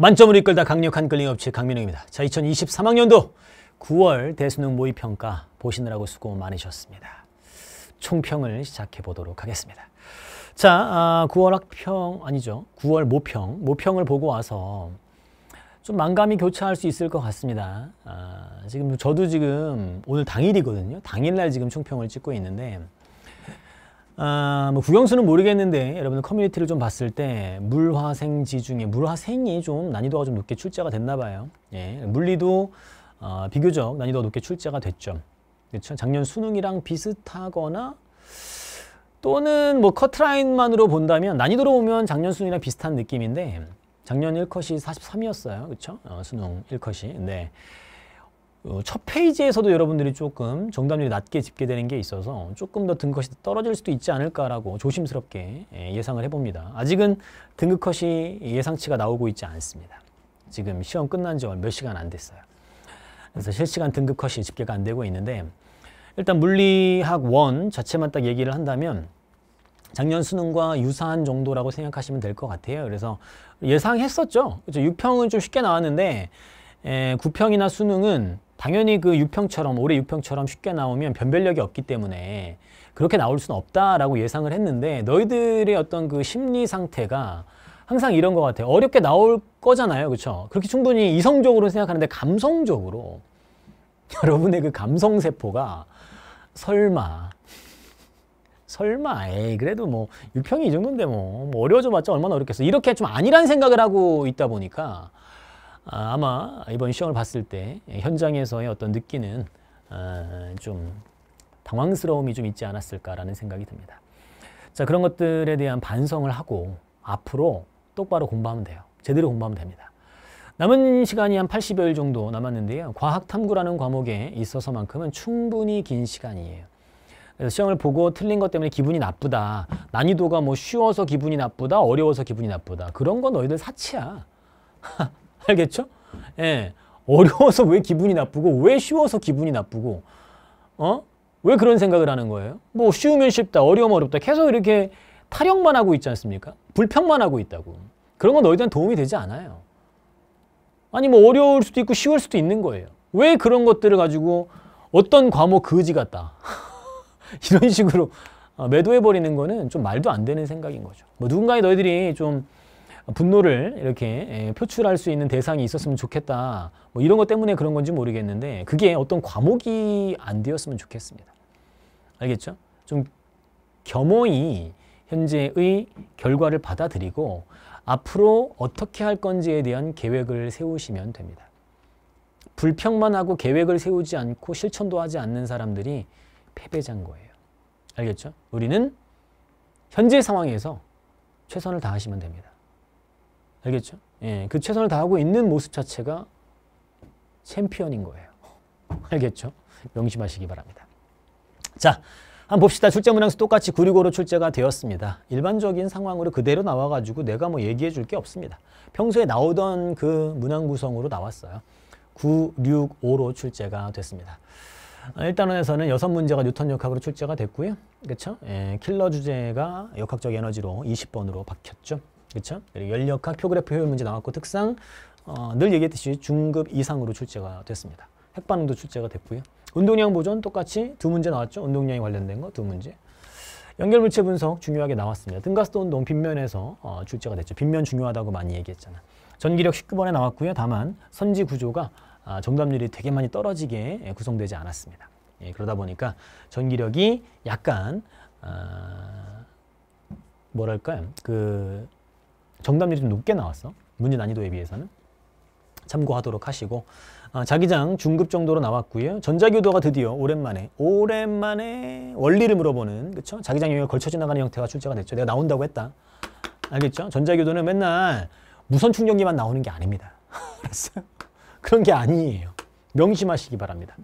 만점을 이끌다 강력한 끌림업체 강민호입니다. 자, 2023학년도 9월 대수능 모의평가 보시느라고 수고 많으셨습니다. 총평을 시작해 보도록 하겠습니다. 자, 아, 9월 학평, 아니죠. 9월 모평, 모평을 보고 와서 좀 만감이 교차할 수 있을 것 같습니다. 아, 지금 저도 지금 오늘 당일이거든요. 당일날 지금 총평을 찍고 있는데 아, 뭐 구경수는 모르겠는데 여러분들 커뮤니티를 좀 봤을 때 물화생지 중에 물화생이 좀 난이도가 좀 높게 출제가 됐나 봐요. 예, 물리도 어, 비교적 난이도가 높게 출제가 됐죠. 그렇죠? 작년 수능이랑 비슷하거나 또는 뭐 커트라인만으로 본다면 난이도로 보면 작년 수능이랑 비슷한 느낌인데 작년 1컷이 43이었어요. 그렇죠? 어, 수능 1컷이. 네. 어, 첫 페이지에서도 여러분들이 조금 정답률이 낮게 집계되는 게 있어서 조금 더 등급이 컷 떨어질 수도 있지 않을까라고 조심스럽게 예, 예상을 해봅니다. 아직은 등급컷이 예상치가 나오고 있지 않습니다. 지금 시험 끝난 지몇 시간 안 됐어요. 그래서 실시간 등급컷이 집계가 안 되고 있는데 일단 물리학 1 자체만 딱 얘기를 한다면 작년 수능과 유사한 정도라고 생각하시면 될 것 같아요. 그래서 예상했었죠. 그렇죠? 6평은 좀 쉽게 나왔는데 에, 예, 9평이나 수능은 당연히 그 유평처럼 올해 유평처럼 쉽게 나오면 변별력이 없기 때문에 그렇게 나올 수는 없다라고 예상을 했는데 너희들의 어떤 그 심리 상태가 항상 이런 것 같아요. 어렵게 나올 거잖아요. 그렇죠? 그렇게 충분히 이성적으로 생각하는데 감성적으로 여러분의 그 감성세포가 설마 설마 에이 그래도 뭐 유평이 이 정도인데 뭐, 뭐 어려워져봤자 얼마나 어렵겠어 이렇게 좀 아니란 생각을 하고 있다 보니까 아, 아마 이번 시험을 봤을 때 현장에서의 어떤 느끼는 아, 좀 당황스러움이 좀 있지 않았을까라는 생각이 듭니다. 자 그런 것들에 대한 반성을 하고 앞으로 똑바로 공부하면 돼요. 제대로 공부하면 됩니다. 남은 시간이 한 80여일 정도 남았는데요. 과학탐구라는 과목에 있어서만큼은 충분히 긴 시간이에요. 그래서 시험을 보고 틀린 것 때문에 기분이 나쁘다. 난이도가 뭐 쉬워서 기분이 나쁘다, 어려워서 기분이 나쁘다. 그런 건 너희들 사치야. 알겠죠? 예. 어려워서 왜 기분이 나쁘고 왜 쉬워서 기분이 나쁘고 어? 왜 그런 생각을 하는 거예요? 뭐 쉬우면 쉽다, 어려우면 어렵다. 계속 이렇게 타령만 하고 있지 않습니까? 불평만 하고 있다고. 그런 건 너희들한테 도움이 되지 않아요. 아니 뭐 어려울 수도 있고 쉬울 수도 있는 거예요. 왜 그런 것들을 가지고 어떤 과목 거지 같다. 이런 식으로 어, 매도해버리는 거는 좀 말도 안 되는 생각인 거죠. 뭐 누군가의 너희들이 좀 분노를 이렇게 예, 표출할 수 있는 대상이 있었으면 좋겠다. 뭐 이런 것 때문에 그런 건지 모르겠는데 그게 어떤 과목이 안 되었으면 좋겠습니다. 알겠죠? 좀 겸허히 현재의 결과를 받아들이고 앞으로 어떻게 할 건지에 대한 계획을 세우시면 됩니다. 불평만 하고 계획을 세우지 않고 실천도 하지 않는 사람들이 패배자인 거예요. 알겠죠? 우리는 현재 상황에서 최선을 다하시면 됩니다. 알겠죠? 예, 그 최선을 다하고 있는 모습 자체가 챔피언인 거예요. 알겠죠? 명심하시기 바랍니다. 자, 한번 봅시다. 출제 문항수 똑같이 965로 출제가 되었습니다. 일반적인 상황으로 그대로 나와가지고 내가 뭐 얘기해 줄 게 없습니다. 평소에 나오던 그 문항 구성으로 나왔어요. 965로 출제가 됐습니다. 아, 일단원에서는 여 문제가 뉴턴 역학으로 출제가 됐고요. 그렇죠? 예, 킬러 주제가 역학적 에너지로 20번으로 박혔죠. 그렇죠? 그리고 연력학, 표그래프 효율 문제 나왔고 특상 어, 늘 얘기했듯이 중급 이상으로 출제가 됐습니다. 핵반응도 출제가 됐고요. 운동량 보존 똑같이 두 문제 나왔죠. 운동량에 관련된 거 두 문제. 연결물체 분석 중요하게 나왔습니다. 등가스도 운동 빗면에서 어, 출제가 됐죠. 빗면 중요하다고 많이 얘기했잖아. 전기력 19번에 나왔고요. 다만 선지 구조가 아, 정답률이 되게 많이 떨어지게 예, 구성되지 않았습니다. 예, 그러다 보니까 전기력이 약간 아, 뭐랄까요. 그 정답률이 좀 높게 나왔어. 문제 난이도에 비해서는. 참고하도록 하시고 아, 자기장 중급 정도로 나왔고요. 전자교도가 드디어 오랜만에 오랜만에 원리를 물어보는 그쵸? 자기장 영역 걸쳐 지나가는 형태가 출제가 됐죠. 내가 나온다고 했다. 알겠죠? 전자교도는 맨날 무선 충전기만 나오는 게 아닙니다. 알았어요? 그런 게 아니에요. 명심하시기 바랍니다.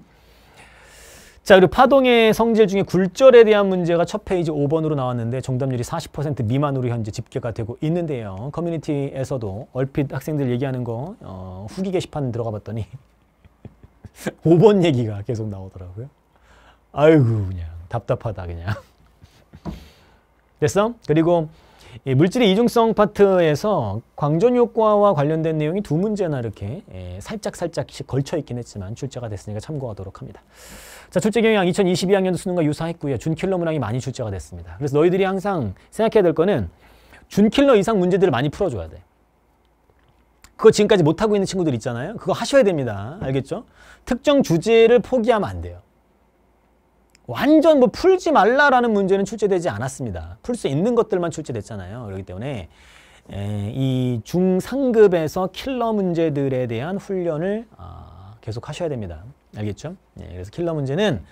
자 그리고 파동의 성질 중에 굴절에 대한 문제가 첫 페이지 5번으로 나왔는데 정답률이 40% 미만으로 현재 집계가 되고 있는데요. 커뮤니티에서도 얼핏 학생들 얘기하는 거 어, 후기 게시판 들어가 봤더니 5번 얘기가 계속 나오더라고요. 아이고 그냥 답답하다 그냥. 됐어? 그리고 예, 물질의 이중성 파트에서 광전 효과와 관련된 내용이 두 문제나 이렇게 예, 살짝살짝씩 걸쳐 있긴 했지만 출제가 됐으니까 참고하도록 합니다. 자, 출제 경향 2022학년도 수능과 유사했고요. 준킬러 문항이 많이 출제가 됐습니다. 그래서 너희들이 항상 생각해야 될 거는 준킬러 이상 문제들을 많이 풀어줘야 돼. 그거 지금까지 못하고 있는 친구들 있잖아요. 그거 하셔야 됩니다. 알겠죠? 특정 주제를 포기하면 안 돼요. 완전 뭐 풀지 말라라는 문제는 출제되지 않았습니다. 풀 수 있는 것들만 출제됐잖아요. 그렇기 때문에 에, 이 중상급에서 킬러 문제들에 대한 훈련을 아, 계속 하셔야 됩니다. 알겠죠? 예, 그래서 킬러 문제는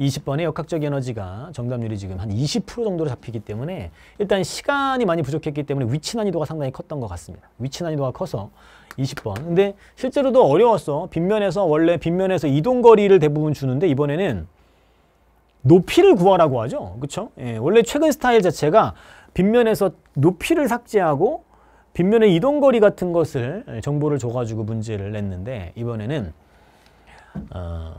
20번의 역학적 에너지가 정답률이 지금 한 20% 정도로 잡히기 때문에 일단 시간이 많이 부족했기 때문에 위치 난이도가 상당히 컸던 것 같습니다. 위치 난이도가 커서 20번. 근데 실제로도 어려웠어. 빗면에서 원래 빗면에서 이동거리를 대부분 주는데 이번에는 높이를 구하라고 하죠. 그렇죠? 예, 원래 최근 스타일 자체가 빗면에서 높이를 삭제하고 빗면의 이동거리 같은 것을 예, 정보를 줘가지고 문제를 냈는데 이번에는 어,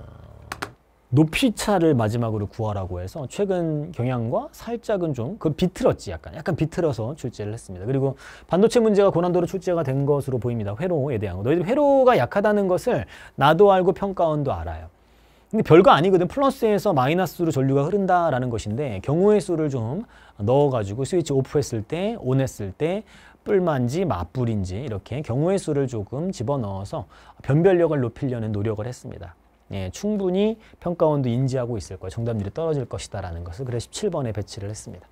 높이차를 마지막으로 구하라고 해서 최근 경향과 살짝은 좀 그 비틀었지 약간 약간 비틀어서 출제를 했습니다. 그리고 반도체 문제가 고난도로 출제가 된 것으로 보입니다. 회로에 대한 거. 너희들 회로가 약하다는 것을 나도 알고 평가원도 알아요. 근데 별거 아니거든. 플러스에서 마이너스로 전류가 흐른다라는 것인데 경우의 수를 좀 넣어가지고 스위치 오프했을 때, 온했을 때 뿔만지 맞불인지 이렇게 경우의 수를 조금 집어넣어서 변별력을 높이려는 노력을 했습니다. 예, 충분히 평가원도 인지하고 있을 거예요. 정답률이 떨어질 것이다라는 것을 그래서 17번에 배치를 했습니다.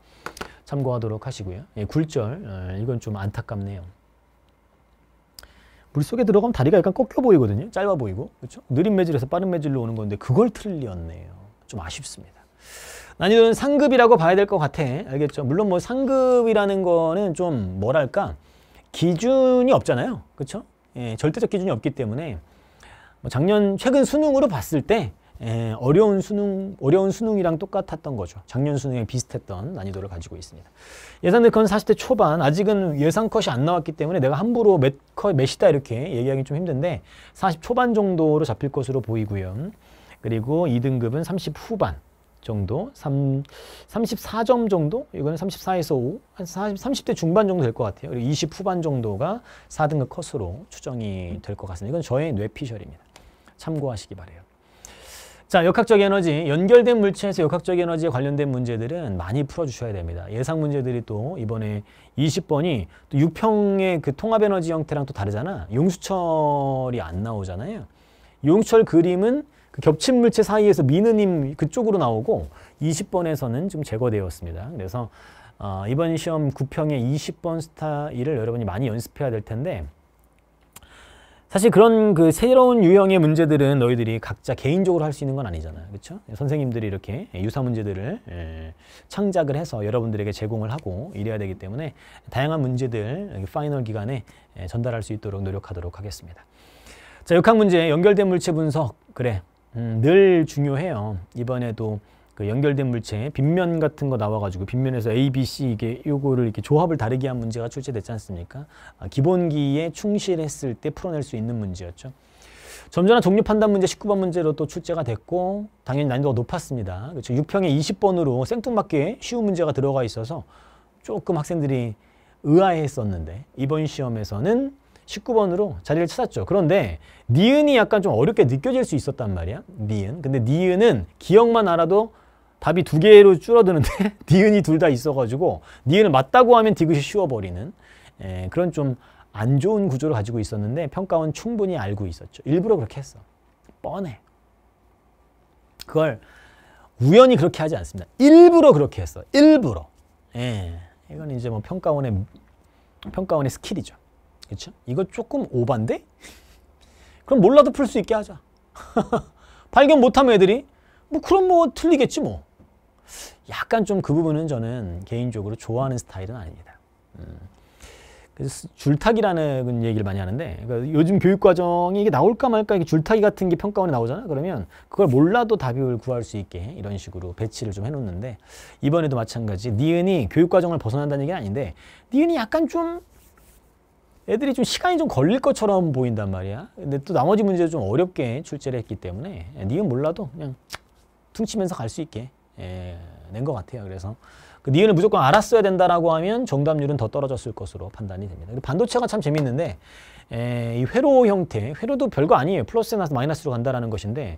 참고하도록 하시고요. 예, 굴절, 어, 이건 좀 안타깝네요. 물속에 들어가면 다리가 약간 꺾여 보이거든요. 짧아 보이고. 그렇죠? 느린 매질에서 빠른 매질로 오는 건데 그걸 틀렸네요. 좀 아쉽습니다. 난이도는 상급이라고 봐야 될 것 같아. 알겠죠? 물론 뭐 상급이라는 거는 좀 뭐랄까 기준이 없잖아요. 그렇죠? 예, 절대적 기준이 없기 때문에 뭐 작년 최근 수능으로 봤을 때 에, 예, 어려운 수능 어려운 수능이랑 똑같았던 거죠. 작년 수능에 비슷했던 난이도를 가지고 있습니다. 예상컨 40대 초반 아직은 예상 컷이 안 나왔기 때문에 내가 함부로 몇 컷, 몇이다 이렇게 얘기하기 좀 힘든데 40 초반 정도로 잡힐 것으로 보이고요. 그리고 2등급은 30 후반 정도, 3, 34점 정도, 이거는 34에서 5, 30대 중반 정도 될 것 같아요. 그리고 20 후반 정도가 4등급 컷으로 추정이 될 것 같습니다. 이건 저의 뇌피셜입니다. 참고하시기 바래요. 자, 역학적 에너지, 연결된 물체에서 역학적 에너지에 관련된 문제들은 많이 풀어주셔야 됩니다. 예상 문제들이 또 이번에 20번이 또 6평의 그 통합 에너지 형태랑 또 다르잖아. 용수철이 안 나오잖아요. 용수철 그림은 그 겹친 물체 사이에서 미는 힘 그쪽으로 나오고 20번에서는 좀 제거되었습니다. 그래서 어, 이번 시험 9평의 20번 스타일을 여러분이 많이 연습해야 될 텐데 사실 그런 그 새로운 유형의 문제들은 너희들이 각자 개인적으로 할 수 있는 건 아니잖아요. 그렇죠? 선생님들이 이렇게 유사 문제들을 예, 창작을 해서 여러분들에게 제공을 하고 이래야 되기 때문에 다양한 문제들 그 파이널 기간에 예, 전달할 수 있도록 노력하도록 하겠습니다. 자, 역학 문제 연결된 물체 분석. 그래. 음, 늘 중요해요. 이번에도 그 연결된 물체 빗면 같은 거 나와가지고 빗면에서 A, B, C 이게 요거를 이렇게 조합을 다르게 한 문제가 출제됐지 않습니까? 아, 기본기에 충실했을 때 풀어낼 수 있는 문제였죠. 점잖은 종류 판단 문제 19번 문제로 또 출제가 됐고 당연히 난이도가 높았습니다. 그렇죠. 6평에 20번으로 생뚱맞게 쉬운 문제가 들어가 있어서 조금 학생들이 의아했었는데 이번 시험에서는 19번으로 자리를 찾았죠. 그런데 니은이 약간 좀 어렵게 느껴질 수 있었단 말이야. 니은. 근데 니은은 기억만 알아도 답이 두 개로 줄어드는데 니은이 둘 다 있어가지고 니은을 맞다고 하면 디귿이 쉬워버리는 에, 예, 그런 좀 안 좋은 구조를 가지고 있었는데 평가원 충분히 알고 있었죠. 일부러 그렇게 했어. 뻔해. 그걸 우연히 그렇게 하지 않습니다. 일부러 그렇게 했어. 일부러. 예. 이건 이제 뭐 평가원의 평가원의 스킬이죠. 그렇죠? 이거 조금 오반데? 그럼 몰라도 풀 수 있게 하자. 발견 못하면 애들이 뭐 그럼 뭐 틀리겠지 뭐. 약간 좀 그 부분은 저는 개인적으로 좋아하는 스타일은 아닙니다. 음. 그래서 줄타기라는 얘기를 많이 하는데 그러니까 요즘 교육과정이 이게 나올까 말까 이게 줄타기 같은 게 평가원에 나오잖아 그러면 그걸 몰라도 답을 구할 수 있게 이런 식으로 배치를 좀 해놓는데 이번에도 마찬가지 니은이 교육과정을 벗어난다는 얘기는 아닌데 니은이 약간 좀 애들이 좀 시간이 좀 걸릴 것처럼 보인단 말이야 근데 또 나머지 문제도 좀 어렵게 출제를 했기 때문에 예, 니은 몰라도 그냥 퉁치면서 갈 수 있게 예, 낸것 같아요. 그래서 그 니은을 무조건 알았어야 된다라고 하면 정답률은 더 떨어졌을 것으로 판단이 됩니다. 반도체가 참 재밌는데 에, 예, 이 회로 형태, 회로도 별거 아니에요. 플러스에서 마이너스로 간다라는 것인데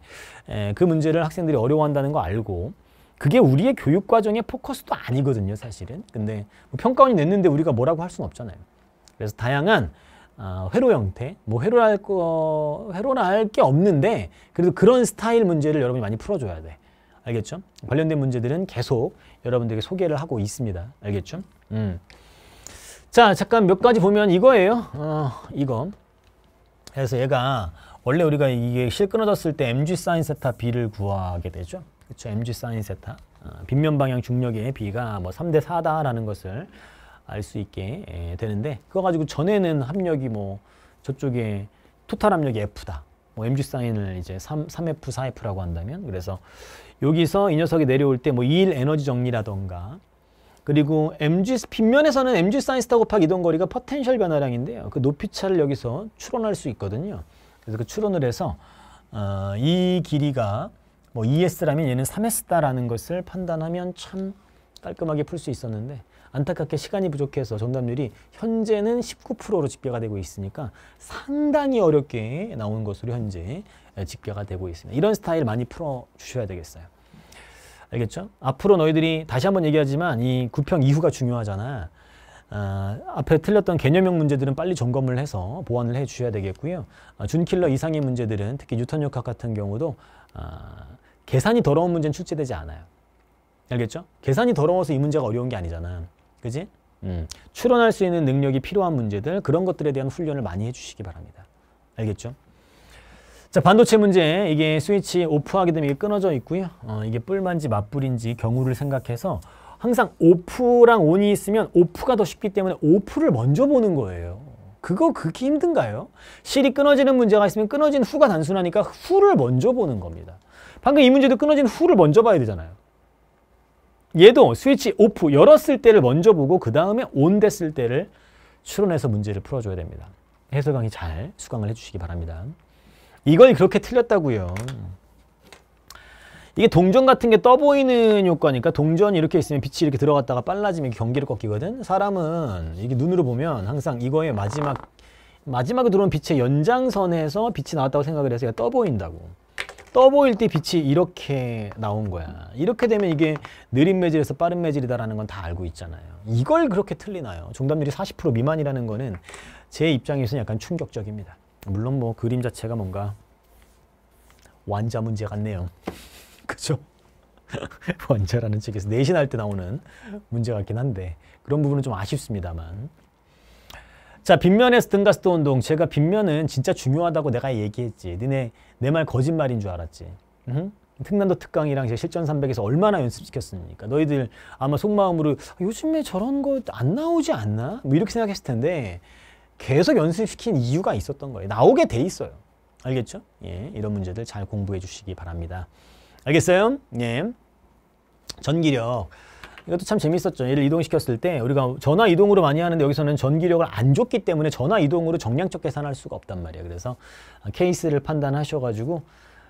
에, 예, 그 문제를 학생들이 어려워한다는 거 알고 그게 우리의 교육 과정의 포커스도 아니거든요, 사실은. 근데 뭐 평가원이 냈는데 우리가 뭐라고 할 수는 없잖아요. 그래서 다양한 어, 회로 형태, 뭐 회로랄 거 회로라 게 없는데 그래도 그런 스타일 문제를 여러분이 많이 풀어줘야 돼. 알겠죠? 관련된 문제들은 계속 여러분들에게 소개를 하고 있습니다. 알겠죠? 음. 자, 잠깐 몇 가지 보면 이거예요. 어, 이거. 그래서 얘가 원래 우리가 이게 실 끊어졌을 때 mg 사인 세타 b를 구하게 되죠. 그렇죠? mg 사인 세타. 어, 빗면 방향 중력의 b가 뭐 3대 4다라는 것을 알 수 있게 예, 되는데 그거 가지고 전에는 합력이 뭐 저쪽에 토탈 압력이 F다. 뭐 MG 사인을 이제 3, 3F, 4F라고 한다면 그래서 여기서 이 녀석이 내려올 때뭐 2일 에너지 정리라던가 그리고 MG 빗면에서는 MG 사인 스타 곱하기 이동 거리가 퍼텐셜 변화량인데요. 그 높이 차를 여기서 추론할 수 있거든요. 그래서 그 추론을 해서 어, 이 길이가 뭐 ES라면 얘는 3S다라는 것을 판단하면 참 깔끔하게 풀 수 있었는데 안타깝게 시간이 부족해서 정답률이 현재는 19%로 집계가 되고 있으니까 상당히 어렵게 나오는 것으로 현재 집계가 되고 있습니다. 이런 스타일 많이 풀어주셔야 되겠어요. 알겠죠? 앞으로 너희들이 다시 한번 얘기하지만 이9평 이후가 중요하잖아. 아, 앞에 틀렸던 개념형 문제들은 빨리 점검을 해서 보완을 해주셔야 되겠고요. 아, 준킬러 이상의 문제들은 특히 뉴턴역학 같은 경우도 아, 계산이 더러운 문제는 출제되지 않아요. 알겠죠? 계산이 더러워서 이 문제가 어려운 게 아니잖아. 그지? 음. 출연할 수 있는 능력이 필요한 문제들 그런 것들에 대한 훈련을 많이 해주시기 바랍니다. 알겠죠? 자 반도체 문제 이게 스위치 오프하게 되면 이게 끊어져 있고요. 어, 이게 뿔만지 맞불인지 경우를 생각해서 항상 오프랑 온이 있으면 오프가 더 쉽기 때문에 오프를 먼저 보는 거예요. 그거 그렇게 힘든가요? 실이 끊어지는 문제가 있으면 끊어진 후가 단순하니까 후를 먼저 보는 겁니다. 방금 이 문제도 끊어진 후를 먼저 봐야 되잖아요. 얘도 스위치 오프 열었을 때를 먼저 보고 그 다음에 온 됐을 때를 추론해서 문제를 풀어줘야 됩니다. 해설 강의 잘 수강을 해주시기 바랍니다. 이걸 그렇게 틀렸다고요. 이게 동전 같은 게 떠보이는 효과니까 동전이 이렇게 있으면 빛이 이렇게 들어갔다가 빨라지면 경기를 꺾이거든. 사람은 이게 눈으로 보면 항상 이거의 마지막 마지막에 들어온 빛의 연장선에서 빛이 나왔다고 생각을 해서 떠보인다고. 떠보일 때 빛이 이렇게 나온 거야. 이렇게 되면 이게 느린 매질에서 빠른 매질이다라는 건 다 알고 있잖아요. 이걸 그렇게 틀리나요? 정답률이 40% 미만이라는 거는 제 입장에서는 약간 충격적입니다. 물론 뭐 그림 자체가 뭔가 완자 문제 같네요. 그죠? 완자라는 책에서 내신할 때 나오는 문제 같긴 한데 그런 부분은 좀 아쉽습니다만 자빈면에서 등가스도 운동 제가 빈면은 진짜 중요하다고 내가 얘기했지 니네 내 말 거짓말인 줄 알았지 응? 특난도 특강이랑 실전 300에서 얼마나 연습시켰습니까 너희들 아마 속마음으로 아, 요즘에 저런 거 안 나오지 않나 뭐 이렇게 생각했을 텐데 계속 연습시킨 이유가 있었던 거예요 나오게 돼 있어요 알겠죠 예 이런 문제들 잘 공부해 주시기 바랍니다 알겠어요 예 전기력 이것도 참 재밌었죠. 얘를 이동시켰을 때 우리가 전화 이동으로 많이 하는데 여기서는 전기력을 안 줬기 때문에 전화 이동으로 정량적 계산할 수가 없단 말이에요 그래서 케이스를 판단하셔가지고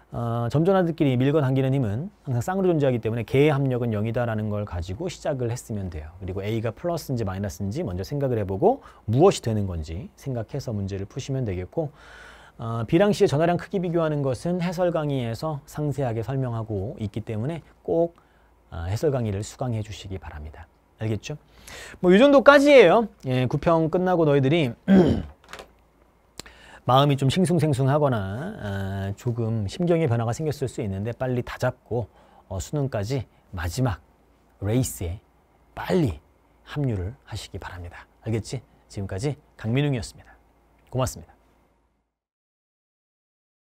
어, 점전하들끼리 밀고 당기는 힘은 항상 쌍으로 존재하기 때문에 개의 합력은 0이다라는 걸 가지고 시작을 했으면 돼요. 그리고 A가 플러스인지 마이너스인지 먼저 생각을 해보고 무엇이 되는 건지 생각해서 문제를 푸시면 되겠고 어, B랑 C의 전화량 크기 비교하는 것은 해설 강의에서 상세하게 설명하고 있기 때문에 꼭 아, 해설 강의를 수강해 주시기 바랍니다. 알겠죠? 뭐 이 정도까지예요. 예, 구평 끝나고 너희들이 마음이 좀 싱숭생숭하거나 아, 조금 심경의 변화가 생겼을 수 있는데 빨리 다 잡고 어, 수능까지 마지막 레이스에 빨리 합류를 하시기 바랍니다. 알겠지? 지금까지 강민웅이었습니다. 고맙습니다.